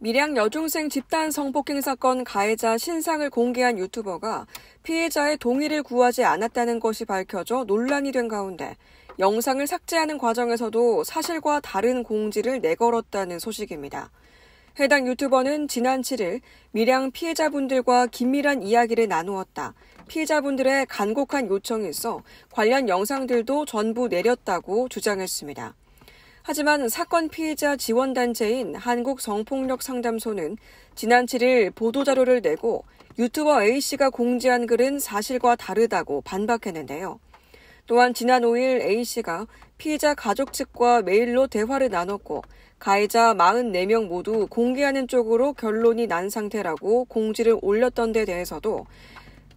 밀양 여중생 집단 성폭행 사건 가해자 신상을 공개한 유튜버가 피해자의 동의를 구하지 않았다는 것이 밝혀져 논란이 된 가운데 영상을 삭제하는 과정에서도 사실과 다른 공지를 내걸었다는 소식입니다. 해당 유튜버는 지난 7일 밀양 피해자분들과 긴밀한 이야기를 나누었다. 피해자분들의 간곡한 요청이 있어 관련 영상들도 전부 내렸다고 주장했습니다. 하지만 사건 피해자 지원단체인 한국성폭력상담소는 지난 7일 보도자료를 내고 유튜버 A씨가 공지한 글은 사실과 다르다고 반박했는데요. 또한 지난 5일 A씨가 피해자 가족 측과 메일로 대화를 나눴고 가해자 44명 모두 공개하는 쪽으로 결론이 난 상태라고 공지를 올렸던 데 대해서도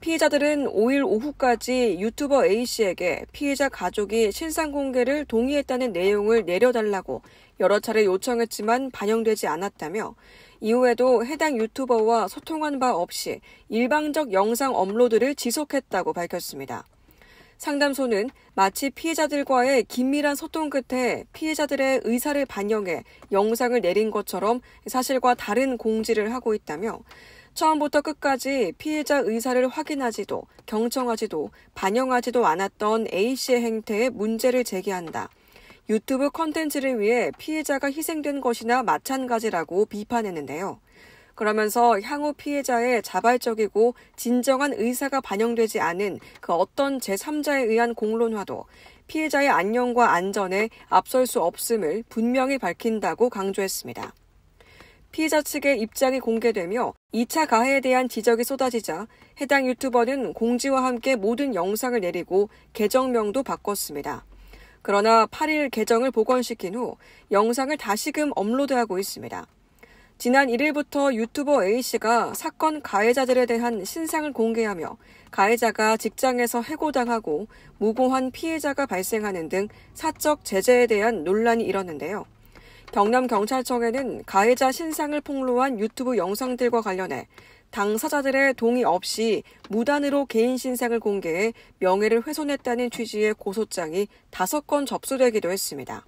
피해자들은 5일 오후까지 유튜버 A씨에게 피해자 가족이 신상 공개를 동의했다는 내용을 내려달라고 여러 차례 요청했지만 반영되지 않았다며 이후에도 해당 유튜버와 소통한 바 없이 일방적 영상 업로드를 지속했다고 밝혔습니다. 상담소는 마치 피해자들과의 긴밀한 소통 끝에 피해자들의 의사를 반영해 영상을 내린 것처럼 사실과 다른 공지를 하고 있다며 처음부터 끝까지 피해자 의사를 확인하지도 경청하지도 반영하지도 않았던 A씨의 행태에 문제를 제기한다. 유튜브 컨텐츠를 위해 피해자가 희생된 것이나 마찬가지라고 비판했는데요. 그러면서 향후 피해자의 자발적이고 진정한 의사가 반영되지 않은 그 어떤 제3자에 의한 공론화도 피해자의 안녕과 안전에 앞설 수 없음을 분명히 밝힌다고 강조했습니다. 피해자 측의 입장이 공개되며 2차 가해에 대한 지적이 쏟아지자 해당 유튜버는 공지와 함께 모든 영상을 내리고 계정명도 바꿨습니다. 그러나 8일 계정을 복원시킨 후 영상을 다시금 업로드하고 있습니다. 지난 1일부터 유튜버 A씨가 사건 가해자들에 대한 신상을 공개하며 가해자가 직장에서 해고당하고 무고한 피해자가 발생하는 등 사적 제재에 대한 논란이 일었는데요. 경남경찰청에는 가해자 신상을 폭로한 유튜브 영상들과 관련해 당사자들의 동의 없이 무단으로 개인 신상을 공개해 명예를 훼손했다는 취지의 고소장이 5건 접수되기도 했습니다.